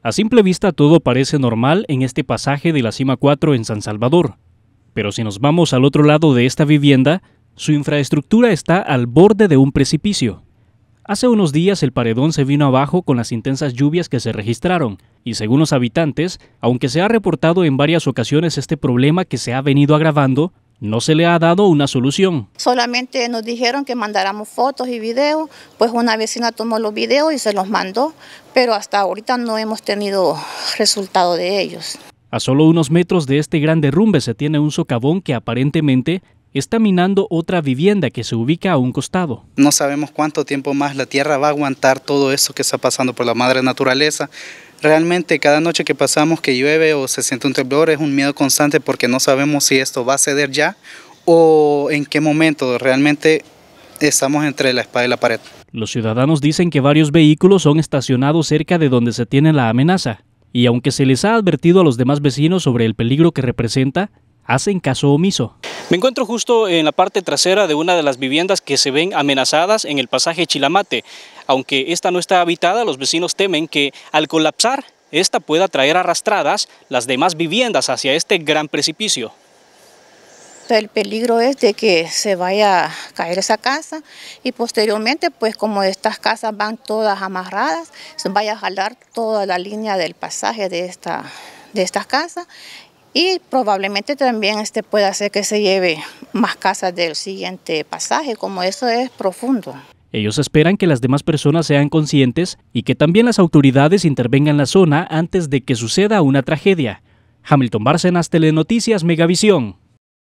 A simple vista todo parece normal en este pasaje de la Cima 4 en San Salvador, pero si nos vamos al otro lado de esta vivienda, su infraestructura está al borde de un precipicio. Hace unos días el paredón se vino abajo con las intensas lluvias que se registraron, y según los habitantes, aunque se ha reportado en varias ocasiones este problema que se ha venido agravando, no se le ha dado una solución. Solamente nos dijeron que mandáramos fotos y videos, pues una vecina tomó los videos y se los mandó, pero hasta ahorita no hemos tenido resultado de ellos. A solo unos metros de este gran derrumbe se tiene un socavón que aparentemente está minando otra vivienda que se ubica a un costado. No sabemos cuánto tiempo más la tierra va a aguantar todo eso que está pasando por la madre naturaleza. Realmente cada noche que pasamos que llueve o se siente un temblor es un miedo constante porque no sabemos si esto va a ceder ya o en qué momento. Realmente estamos entre la espada y la pared. Los ciudadanos dicen que varios vehículos son estacionados cerca de donde se tiene la amenaza, y aunque se les ha advertido a los demás vecinos sobre el peligro que representa, hacen caso omiso. Me encuentro justo en la parte trasera de una de las viviendas que se ven amenazadas en el pasaje Chilamate. Aunque esta no está habitada, los vecinos temen que al colapsar, esta pueda traer arrastradas las demás viviendas hacia este gran precipicio. El peligro es de que se vaya a caer esa casa y posteriormente, pues como estas casas van todas amarradas, se vaya a jalar toda la línea del pasaje de esta de estas casas y probablemente también este pueda hacer que se lleve más casas del siguiente pasaje, como eso es profundo. Ellos esperan que las demás personas sean conscientes y que también las autoridades intervengan en la zona antes de que suceda una tragedia. Hamilton Bárcenas, Telenoticias Megavisión.